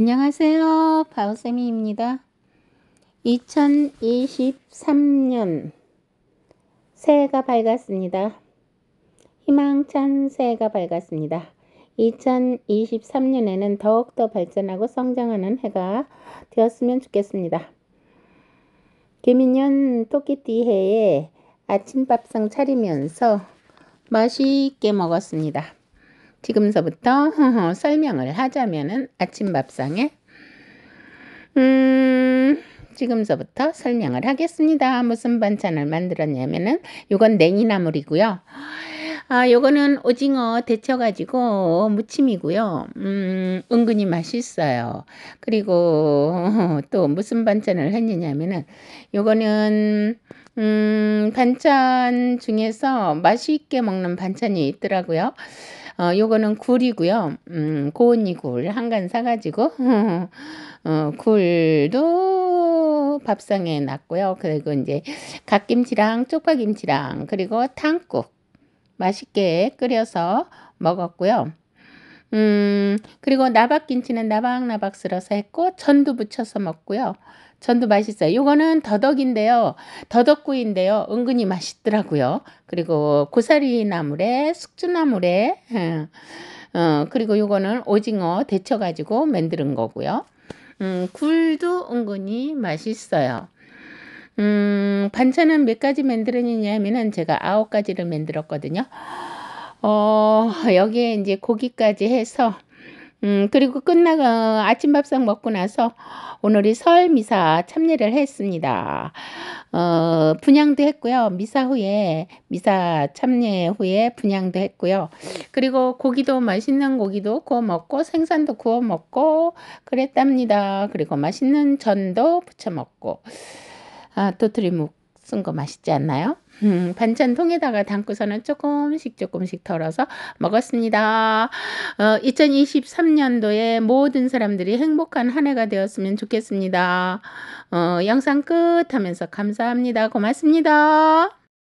안녕하세요. 바오쌤이입니다. 2023년 새해가 밝았습니다. 희망찬 새해가 밝았습니다. 2023년에는 더욱더 발전하고 성장하는 해가 되었으면 좋겠습니다. 개미년 토끼띠 해에 아침밥상 차리면서 맛있게 먹었습니다. 지금서부터 설명을 하자면은 아침 밥상에 음 지금서부터 설명을 하겠습니다. 무슨 반찬을 만들었냐면은 요건 냉이나물이고요. 아, 요거는 오징어 데쳐가지고 무침이고요. 음, 은근히 맛있어요. 그리고 또 무슨 반찬을 했느냐면은 요거는 음, 반찬 중에서 맛있게 먹는 반찬이 있더라고요. 어, 요거는 굴이고요. 음, 고온이 굴 한 간 사가지고 어, 굴도 밥상에 놨고요. 그리고 이제 갓김치랑 쪽파김치랑 그리고 탕국 맛있게 끓여서 먹었고요. 음, 그리고 나박김치는 나박나박 쓸어서 했고 전도 부쳐서 먹고요. 전도 맛있어요. 요거는 더덕인데요. 더덕구이인데요. 은근히 맛있더라고요. 그리고 고사리 나물에 숙주나물에 예. 어, 그리고 요거는 오징어 데쳐 가지고 만드는 거고요. 음, 굴도 은근히 맛있어요. 음, 반찬은 몇 가지 만들었느냐 하면은 제가 아홉 가지를 만들었거든요. 어, 여기에 이제 고기까지 해서 음, 그리고 끝나고 아침 밥상 먹고 나서 오늘이 설 미사 참례를 했습니다. 어, 분양도 했고요. 미사 후에, 미사 참례 후에 분양도 했고요. 그리고 고기도 맛있는 고기도 구워 먹고 생선도 구워 먹고 그랬답니다. 그리고 맛있는 전도 부쳐 먹고, 아, 도토리 묵 쓴거 맛있지 않나요? 음, 반찬 통에다가 담고서는 조금씩 조금씩 덜어서 먹었습니다. 어, 2023년도에 모든 사람들이 행복한 한 해가 되었으면 좋겠습니다. 어, 영상 끝 하면서 감사합니다. 고맙습니다.